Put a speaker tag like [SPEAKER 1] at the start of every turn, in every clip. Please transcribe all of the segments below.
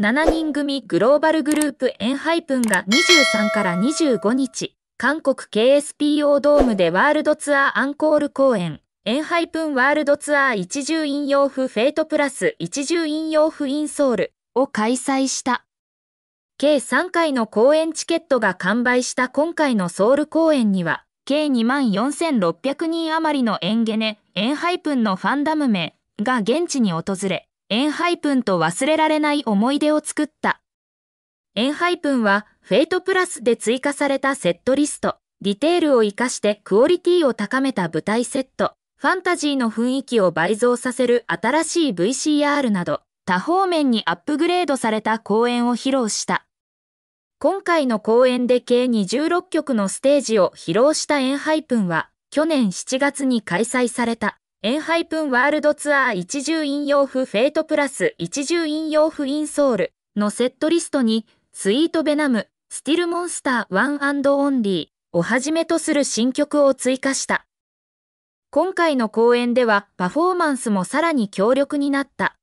[SPEAKER 1] 7人組グローバルグループエンハイプンが23から25日、韓国 KSPO ドームでワールドツアーアンコール公演、エンハイプンワールドツアー一重引用譜フェイトプラス一重引用譜インソールを開催した。計3回の公演チケットが完売した今回のソウル公演には、計24,600人余りのエンゲネ、エンハイプンのファンダム名が現地に訪れ、エンハイプンと忘れられない思い出を作った。エンハイプンは、フェイトプラスで追加されたセットリスト、ディテールを活かしてクオリティを高めた舞台セット、ファンタジーの雰囲気を倍増させる新しい VCR など、多方面にアップグレードされた公演を披露した。今回の公演で計26曲のステージを披露したエンハイプンは、去年7月に開催されたエンハイプンワールドツアー一重引用譜フェイトプラス一重引用譜インソールのセットリストに、スイートベナム、スティルモンスターワンオンリーをはじめとする新曲を追加した。今回の公演ではパフォーマンスもさらに強力になった。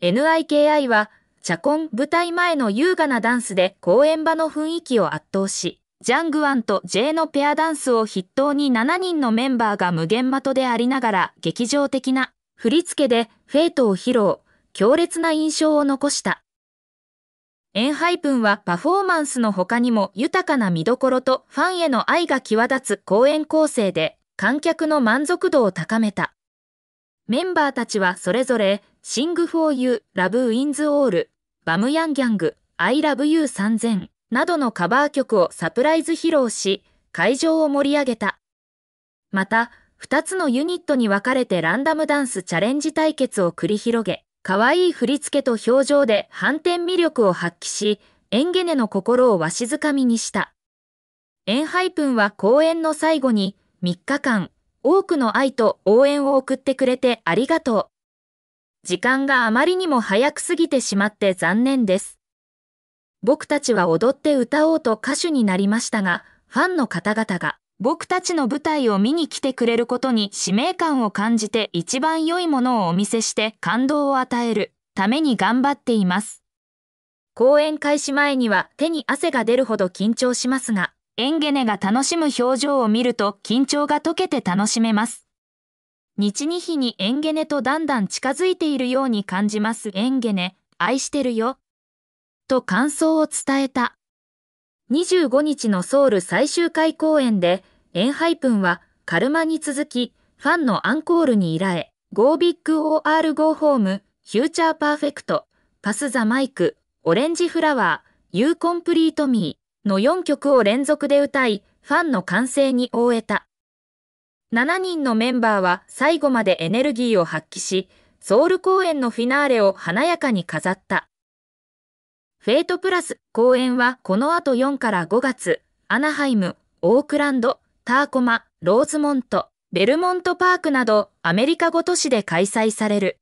[SPEAKER 1] NIKI は、チャコン舞台前の優雅なダンスで公演場の雰囲気を圧倒し、ジャングワンと J のペアダンスを筆頭に7人のメンバーが無限的でありながら劇場的な振り付けでフェイトを披露、強烈な印象を残した。エンハイプンはパフォーマンスの他にも豊かな見どころとファンへの愛が際立つ公演構成で観客の満足度を高めた。メンバーたちはそれぞれシング・フォー・ユー、ラブ・ウィンズ・オール、バムヤンギャング、アイ・ラブ・ユー・3000、などのカバー曲をサプライズ披露し、会場を盛り上げた。また、二つのユニットに分かれてランダムダンスチャレンジ対決を繰り広げ、可愛い振り付けと表情で反転魅力を発揮し、エンゲネの心をわしづかみにした。エンハイプンは公演の最後に、3日間、多くの愛と応援を送ってくれてありがとう。時間があまりにも早く過ぎてしまって残念です。僕たちは踊って歌おうと歌手になりましたが、ファンの方々が僕たちの舞台を見に来てくれることに使命感を感じて一番良いものをお見せして感動を与えるために頑張っています。公演開始前には手に汗が出るほど緊張しますが、エンゲネが楽しむ表情を見ると緊張が解けて楽しめます。日に日にエンゲネとだんだん近づいているように感じますエンゲネ、愛してるよ。と感想を伝えた。25日のソウル最終回公演で、エンハイプンはカルマに続き、ファンのアンコールに依頼、Go Big OR Go Home、Future Perfect、Pass the Mic、Orange Flower、You Complete Me の4曲を連続で歌い、ファンの歓声に応えた。7人のメンバーは最後までエネルギーを発揮し、ソウル公演のフィナーレを華やかに飾った。フェイトプラス公演はこの後4から5月、アナハイム、オークランド、ターコマ、ローズモント、ベルモントパークなどアメリカ5都市で開催される。